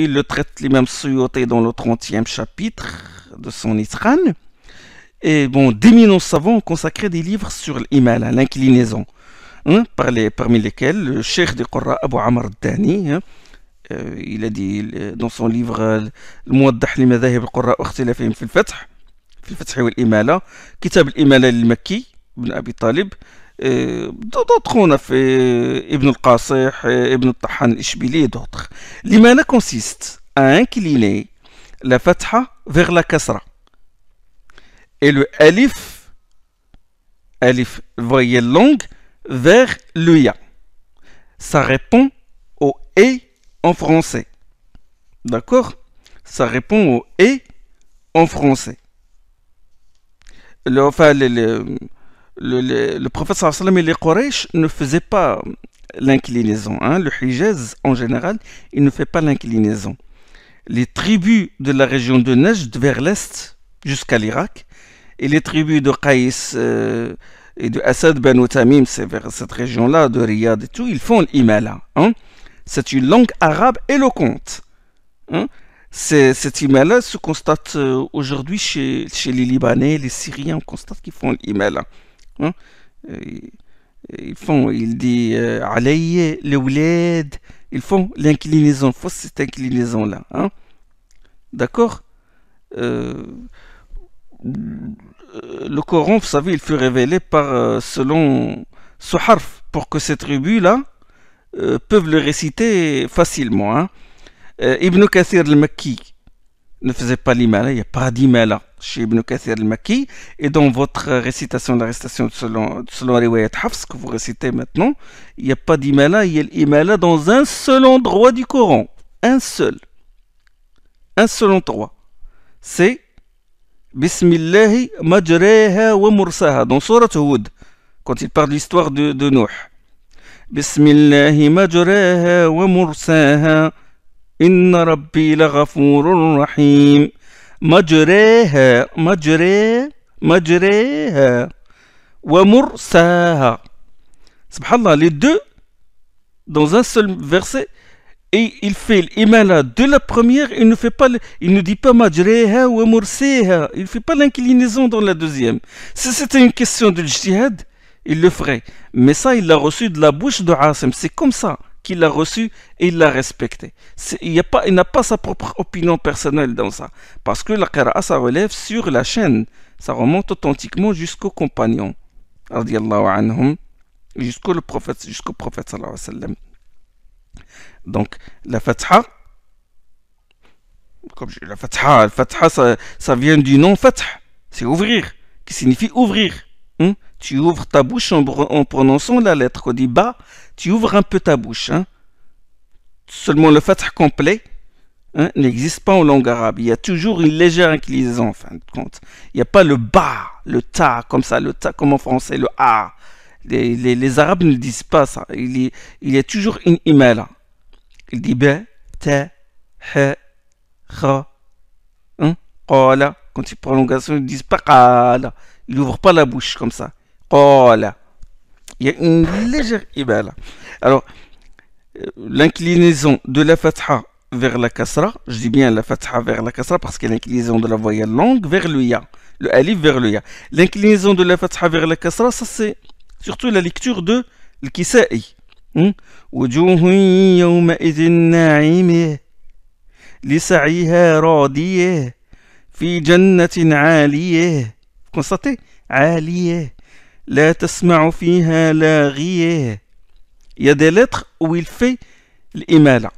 il le traite les mêmes souillotés dans le 30e chapitre de son Isran. Et bon, d'éminents savants ont consacré des livres sur l'Imala, hein, l'inclinaison, hein, parmi lesquels le cheikh de Qurra Abu Amr Dani, hein. euh, il a dit dans son livre euh, Le Mouaddah li Madahib Qurra Ortilafim fil Fetch, fil wa et l'Imala, Kitab l'Imala al-Makki, Ibn Abi Talib, euh, d'autres on a fait euh, Ibn al-Qasih, euh, Ibn al-Tahan al-Ishbili et d'autres. L'imana consiste à incliner la fatha vers la kasra et le alif, alif voyelle longue, vers le ya. Ça répond au E en français. D'accord Ça répond au E en français. Le, enfin, le, le, le, le prophète sallam et les Quraysh ne faisaient pas l'inclinaison. Hein. Le Hijaz, en général, il ne fait pas l'inclinaison. Les tribus de la région de Najd vers l'est jusqu'à l'Irak et les tribus de Qaïs euh, et de Assad ben Tamim, c'est vers cette région-là, de Riyad et tout, ils font l'Imala. Hein. C'est une langue arabe éloquente. Hein. Cet Imala se constate euh, aujourd'hui chez, chez, les Libanais, les Syriens, on constate qu'ils font l'Imala. Hein. Ils font, il dit euh, Alayé, les ils font l'inclinaison, faut cette inclinaison-là. Hein. D'accord euh, Le Coran, vous savez, il fut révélé par, euh, selon ce harf, pour que ces tribus-là peuvent le réciter facilement. Hein. Ibn Kathir al-Makki ne faisait pas l'imala, il n'y a pas d'imala chez Ibn Kathir al-Maki, et dans votre récitation de l'arrestation selon, selon Riwayat Hafs, que vous récitez maintenant, il n'y a pas d'imala, il y a l'imala dans un seul endroit du Coran. Un seul. Un seul endroit. C'est Bismillahi majreha wa mursaha, dans Surah Hud, quand il parle de l'histoire de, de Nuh. Bismillahi majreha wa mursaha, inna rabbi la rahim. مجريه مجريه مجريه, wa ومرساها Subhanallah, les deux dans un seul verset et il fait l'imala de la première il ne fait pas il ne dit pas majreha ou il ne fait pas l'inclinaison dans la deuxième si c'était une question de jihad il le ferait mais ça il l'a reçu de la bouche de Asim c'est comme ça qu'il l'a reçu et il l'a respecté. Il n'a pas, pas, sa propre opinion personnelle dans ça. Parce que la qira'a, ça relève sur la chaîne. Ça remonte authentiquement jusqu'aux compagnons, anhum, jusqu'au prophète, jusqu'au prophète sallallahu alayhi wa sallam. Donc, la fatha, comme je, la la fatha ça, ça, vient du nom fatha, c'est ouvrir, qui signifie ouvrir. Hein tu ouvres ta bouche en, prononçant la lettre dit « ba », tu ouvres un peu ta bouche. Hein. Seulement le fatah complet hein, n'existe pas en langue arabe. Il y a toujours une légère inclinaison en fin de compte. Il n'y a pas le ba, le ta, comme ça, le ta, comme en français, le a. Les, arabes ne disent pas ça. Il y, a toujours une imala. Il dit ba, ta, ha, ra »,« hein, qala. Quand il prolongation, ils disent pas qala. Ils n'ouvrent pas la bouche comme ça. Qala. Il y a une légère Alors, euh, l'inclinaison de la fatha vers la kasra, je dis bien la fatha vers la kasra parce qu'elle y l'inclinaison de la voyelle longue vers le ya, le alif vers le ya. L'inclinaison de la fatha vers la kasra, ça c'est surtout la lecture de l'kisa'i. Hmm? Vous constatez Aliyah. لا تسمع فيها لاغية Il y a des lettres où il fait l'imala.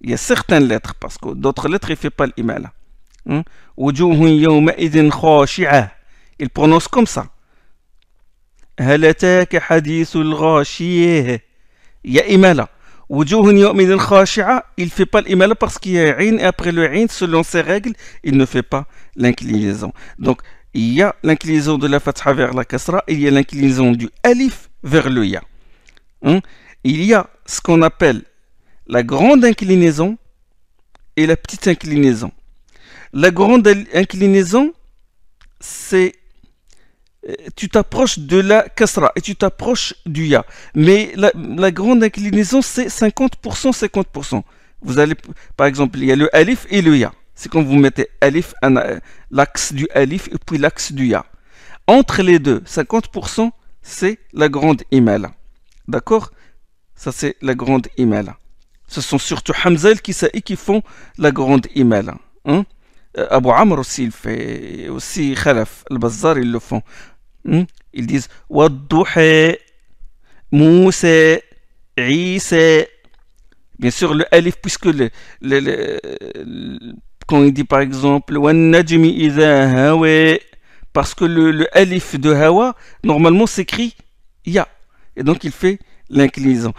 Il y a certaines lettres, parce que d'autres lettres, il ne fait pas l'imala. Il prononce comme ça. Il y a imala. Il ne fait pas l'imala parce qu'il y a un et après le un, selon ses règles, il ne fait pas l'inclinaison. Donc, il y a l'inclinaison de la fatha vers la kasra, il y a l'inclinaison du alif vers le ya. Hein? Il y a ce qu'on appelle la grande inclinaison et la petite inclinaison. La grande inclinaison, c'est euh, tu t'approches de la kasra et tu t'approches du ya. Mais la, grande inclinaison, c'est 50%, 50%. Vous allez, par exemple, il y a le alif et le ya c'est quand vous mettez alif, euh, l'axe du alif et puis l'axe du ya. Entre les deux, 50%, c'est la grande email. D'accord Ça, c'est la grande email. Ce sont surtout Hamzel et qui font la grande email. Hein euh, Abu Amr aussi, il fait, aussi Khalaf, Al-Bazar, ils le font. Hein ils disent Wadduhe, Mousse, Isa. Bien sûr, le alif, puisque le, quand il dit par exemple parce que le, alif de Hawa normalement s'écrit Ya et donc il fait l'inclinaison.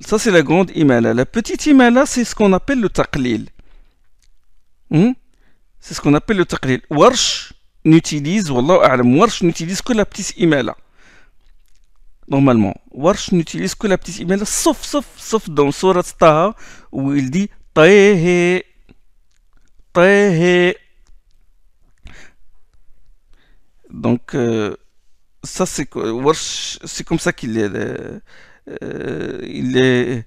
Ça c'est la grande imala. La petite imala c'est ce qu'on appelle le taqlil. Hmm? C'est ce qu'on appelle le taqlil. Warsh n'utilise, Warsh n'utilise que la petite imala. Normalement, Warsh n'utilise que la petite imala sauf, sauf, sauf dans Surat Taha où il dit Taehe donc, euh, ça c'est comme ça qu'il est, euh, il est,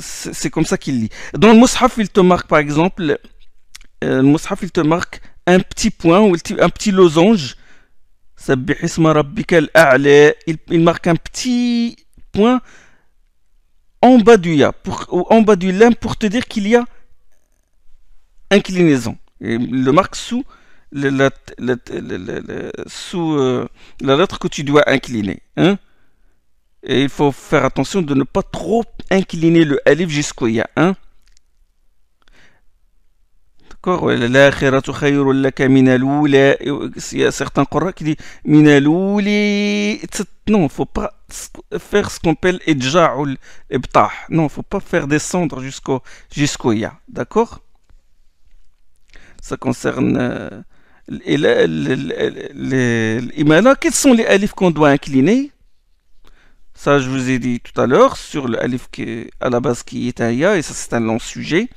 c'est comme ça qu'il lit. Dans le Mus'haf, il te marque par exemple, euh, le il te marque un petit point ou un petit losange. Il, il marque un petit point en bas du ya, pour, en bas du pour te dire qu'il y a inclinaison. Et le marque sous, la, sous euh, la lettre que tu dois incliner. Hein? Et il faut faire attention de ne pas trop incliner le alif jusqu'au ya. Hein? D'accord Il y a certains Qur'an qui disent Non, il ne faut pas faire ce qu'on appelle ou Ibtah. Non, il ne faut pas faire descendre jusqu'au jusqu'au ya. D'accord ça concerne euh, l'imala. Quels sont les alifs qu'on doit incliner Ça, je vous ai dit tout à l'heure sur l'alif à la base qui est un ya, et ça, c'est un long sujet.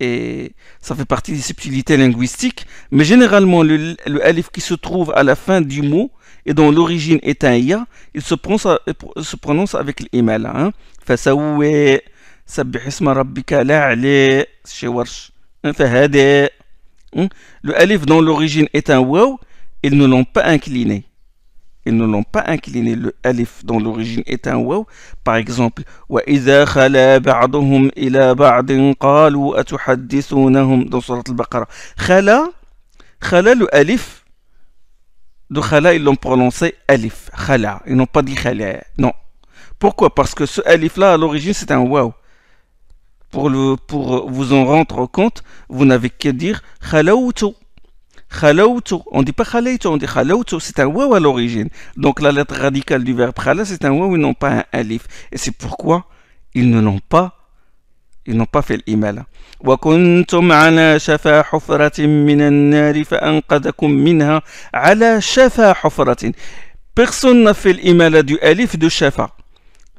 Et ça fait partie des subtilités linguistiques. Mais généralement, le, alif qui se trouve à la fin du mot et dont l'origine est un ya, il se prononce, euh, se prononce avec l'imala. Hein. فسوي سبح اسم ربك شي ورش Hmm? Le alif dans l'origine est un waw, ils ne l'ont pas incliné. Ils ne l'ont pas incliné. Le alif dans l'origine est un waw. Par exemple, dans Surat al-Baqarah. Khala, khala le alif de khala, ils l'ont prononcé alif. Khala. Ils n'ont pas dit khala. Non. Pourquoi Parce que ce alif-là, à l'origine, c'est un waw. Pour, euh, vous en rendre compte, vous n'avez qu'à dire khalawtu. Khalawtu. On ne dit pas khalaytu, on dit khalawtu. C'est un waw à l'origine. Donc la lettre radicale du verbe khala, c'est un waw et non pas un alif. Et c'est pourquoi ils ne l'ont pas ils n'ont pas fait l'imala. وكنتم على شفا حفرة من النار فأنقذكم منها على شفا حفرة. Personne n'a fait l'imala du alif de shafa.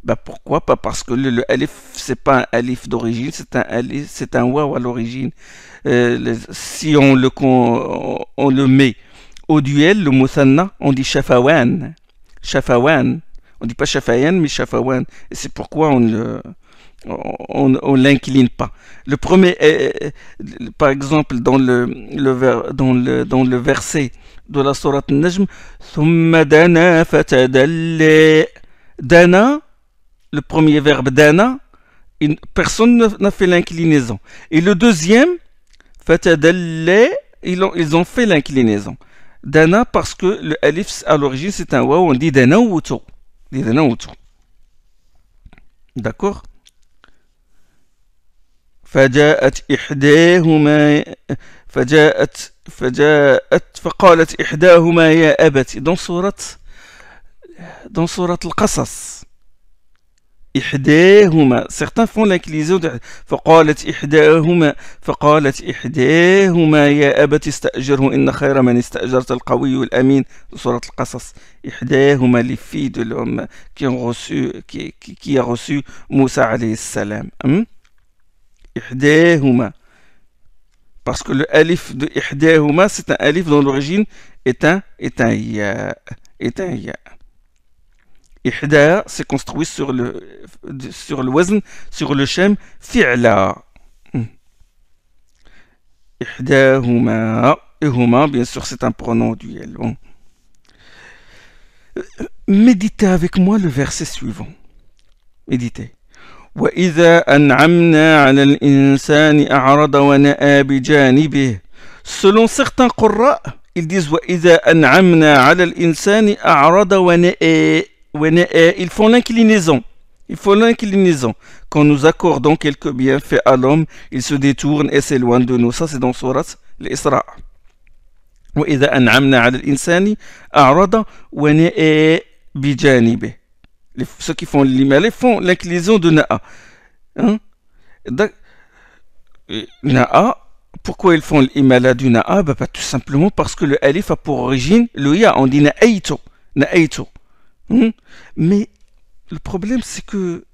Bah pourquoi pas Parce que le, le alif, c'est pas un alif d'origine, c'est un alif, c'est un waw à l'origine. Euh, si on le, on, le met au duel, le musanna on dit shafawan. Shafawan. On dit pas shafayan, mais shafawan. Et c'est pourquoi on le on, on l'incline pas. Le premier, par exemple, dans le, le, ver, dans le, dans le verset de la sourate Najm, Dana, le premier verbe dana, personne n'a fait l'inclinaison. Et le deuxième, fatadalle, ils ont, ils ont fait l'inclinaison. Dana parce que le alif à l'origine c'est un waw, on dit dana ou Dana D'accord فجاءت إحداهما فجاءت فجاءت فقالت إحداهما يا أبت dans sourate dans sourate al-Qasas إحداهما سيغتان فون لانكليزيون فقالت إحداهما فقالت إحداهما يا أبت استأجره إن خير من استأجرت القوي الأمين سورة القصص إحداهما لي في دو لوم كي غوسو كي كي غوسو موسى عليه السلام أم إحداهما باسكو لو ألف دو إحداهما سيت أن ألف دون لوريجين إتان إتان ياء إتان ياء Ihda, c'est construit sur le, sur le wazn, sur le shem, fi'la. Ihda, huma. Et huma, bien sûr, c'est un pronom duel. Bon. Méditez avec moi le verset suivant. Méditez. وإذا أنعمنا على الإنسان أعرض ونأى بجانبه Selon certains Qurra, ils disent وإذا أنعمنا على الإنسان أعرض ونأى eh, ils font l'inclinaison. Il faut l'inclinaison. Quand nous accordons quelques bienfaits à l'homme, il se détourne et s'éloigne de nous. Ça, c'est dans Surat l'Isra. Eh, ceux qui font l'imalé font l'inclinaison de Na'a hein? euh, Na'a pourquoi ils font l'imala du Na'a bah, bah, tout simplement parce que le alif a pour origine le ya on dit Na'aito Na'aito Hmm. Mais le problème, c'est que,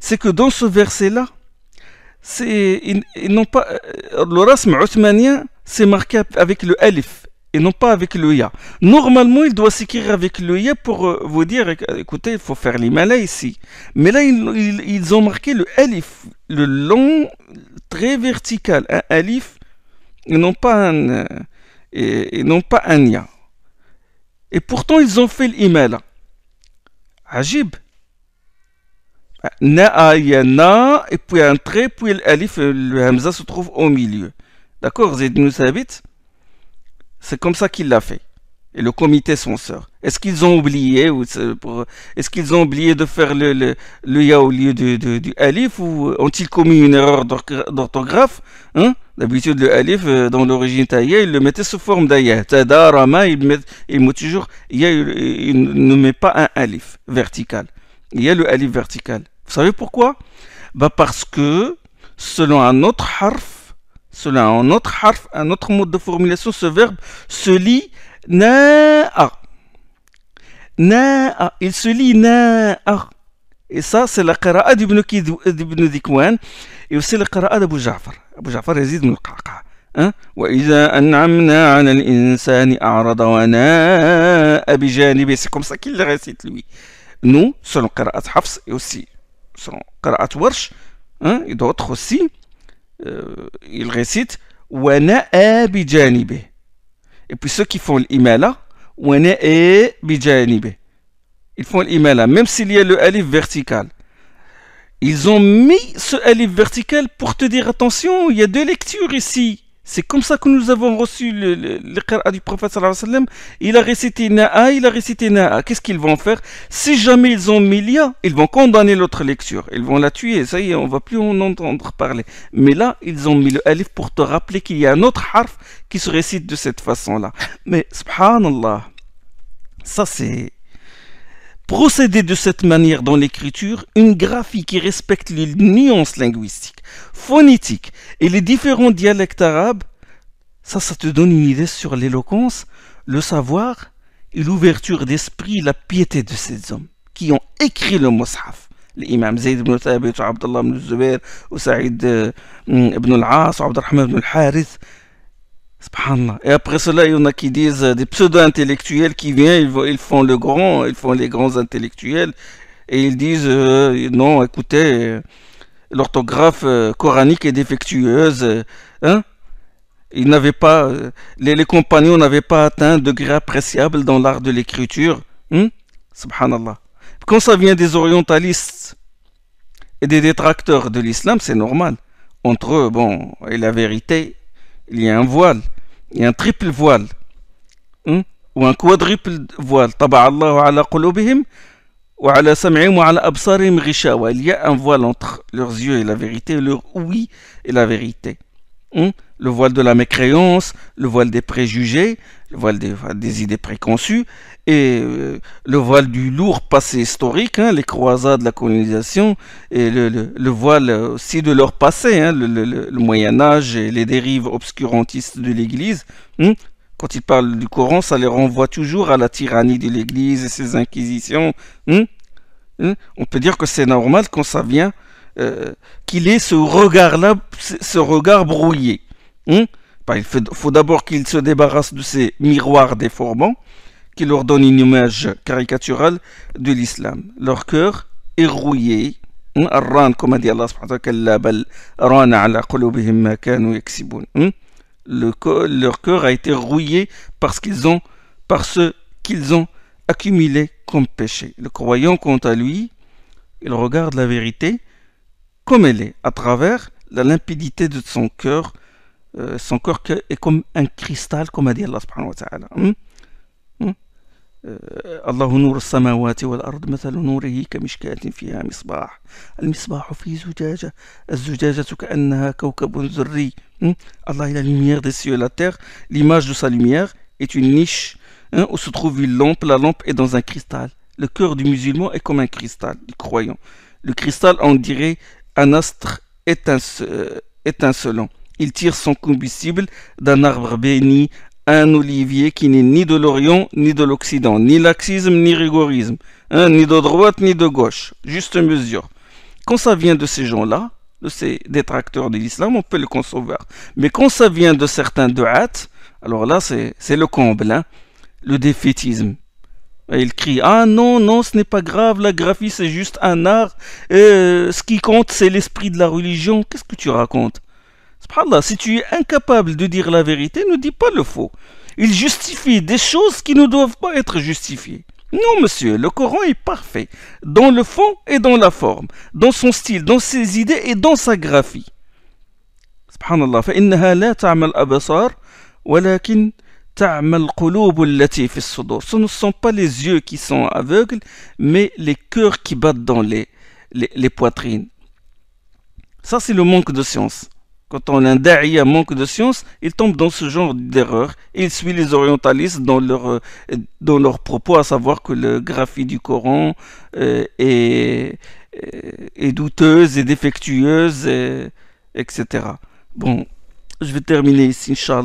c'est que dans ce verset-là, c'est, ils, n'ont pas, euh, le rasm c'est marqué avec le alif et non pas avec le ya. Normalement, il doit s'écrire avec le ya pour euh, vous dire, écoutez, il faut faire l'imala ici. Mais là, ils, ont marqué le alif, le long, très vertical, un alif, et non pas un, euh, et, et non pas un ya. Et pourtant, ils ont fait l'imala. Ajib. Na, na, et puis un trait, puis l'alif, le hamza se trouve au milieu. D'accord Zayd nous c'est comme ça qu'il l'a fait et le comité censeur Est-ce qu'ils ont oublié ou Est-ce qu'ils ont oublié de faire le, le, le ya au lieu du, du, alif ou ont-ils commis une erreur d'orthographe hein D'habitude, le alif, euh, dans l'origine taïa, il le mettait sous forme d'aya. tadar il, il met toujours il, il, ne met pas un alif vertical. Il y a le alif vertical. Vous savez pourquoi bah Parce que, selon un autre harf, selon un autre harf, un autre mode de formulation, ce verbe se lit Na'a. Na'a. Il se lit Na'a. Et ça, c'est la qira'a d'Ibn Dikwan. Et aussi la qira'a d'Abu Ja'far. Abu Ja'far Yazid ibn al-Qaqa. أه؟ وإذا أنعمنا على الإنسان أعرض وناء بجانبه سي كوم سا كي لي غيسيت لوي نو سون قراءة حفص et aussi selon قراءة ورش hein, et d'autres aussi euh, il récite وناء بجانبه Et puis ceux qui font l'email là, ils font l'email même s'il y a le alif vertical. Ils ont mis ce alif vertical pour te dire attention, il y a deux lectures ici. C'est comme ça que nous avons reçu le, le, du prophète sallallahu alayhi wa sallam. Il a récité Na'a, il a récité Na'a. Qu'est-ce qu'ils vont faire Si jamais ils ont Milia, ils vont condamner l'autre lecture. Ils vont la tuer, ça y est, on va plus en entendre parler. Mais là, ils ont mis le alif pour te rappeler qu'il y a un autre harf qui se récite de cette façon-là. Mais subhanallah, ça c'est Procéder de cette manière dans l'écriture, une graphie qui respecte les nuances linguistiques, phonétiques et les différents dialectes arabes, ça, ça te donne une idée sur l'éloquence, le savoir et l'ouverture d'esprit, la piété de ces hommes qui ont écrit le Mus'haf. Zayd ibn Abdullah Saïd zubair euh, Saïd mm, Ibn al-As, ibn al-Harith. Et après cela, il y en a qui disent euh, des pseudo-intellectuels qui viennent, ils, font le grand, ils font les grands intellectuels, et ils disent euh, non, écoutez, euh, l'orthographe coranique est défectueuse, hein Ils n'avaient pas, les, compagnons n'avaient pas atteint un degré appréciable dans l'art de l'écriture, hein Subhanallah. Quand ça vient des orientalistes et des détracteurs de l'islam, c'est normal. Entre eux, bon, et la vérité, il y a un voile, il y a un triple voile, hmm? ou un quadruple voile. Il y a un voile entre leurs yeux et la vérité, leur oui et la vérité. Hmm? Le voile de la mécréance, le voile des préjugés, le voile des idées préconçues, et euh, le voile du lourd passé historique, hein, les croisades, la colonisation, et le, voile aussi de leur passé, hein, le, Moyen Âge et les dérives obscurantistes de l'Église. Hein. Quand ils parlent du Coran, ça les renvoie toujours à la tyrannie de l'Église et ses inquisitions. On peut dire que c'est normal quand ça vient euh, qu'il ait ce regard-là, ce regard brouillé. Bah, il faut, faut d'abord qu'il se débarrasse de ces miroirs déformants qui leur donne une image caricaturale de l'islam. Leur cœur est rouillé. Hein, comme a dit Allah hein, le leur cœur a été rouillé parce qu'ils ont, par ce qu'ils ont accumulé comme péché. Le croyant, quant à lui, il regarde la vérité comme elle est, à travers la limpidité de son cœur. Euh, son cœur est comme un cristal, comme a dit Allah subhanahu wa hein, Allah est la lumière des cieux et la terre l'image de sa lumière est une niche hein, où se trouve une lampe la lampe est dans un cristal le cœur du musulman est comme un cristal du croyant le cristal on dirait un astre euh, étincelant il tire son combustible d'un arbre béni, un olivier qui n'est ni de l'Orient ni de l'Occident, ni laxisme ni rigorisme, hein, ni de droite ni de gauche, juste mesure. Quand ça vient de ces gens-là, de ces détracteurs de l'islam, on peut le concevoir. Mais quand ça vient de certains du'at, alors là, c'est le comble, hein. le défaitisme. il crie Ah non, non, ce n'est pas grave, la graphie c'est juste un art, euh, ce qui compte c'est l'esprit de la religion. Qu'est-ce que tu racontes Subhanallah, si tu es incapable de dire la vérité, ne dis pas le faux. Il justifie des choses qui ne doivent pas être justifiées. Non, monsieur, le Coran est parfait, dans le fond et dans la forme, dans son style, dans ses idées et dans sa graphie. Subhanallah, Ce ne sont pas les yeux qui sont aveugles, mais les cœurs qui battent dans les poitrines. Ça, c'est le manque de science. Quand on a un manque de science, il tombe dans ce genre d'erreur il suit les orientalistes dans, leur, euh, dans leurs propos, à savoir que le graphie du Coran euh, euh, est, douteuse et défectueuse, etc. Bon, je vais terminer ici, Inch'Allah.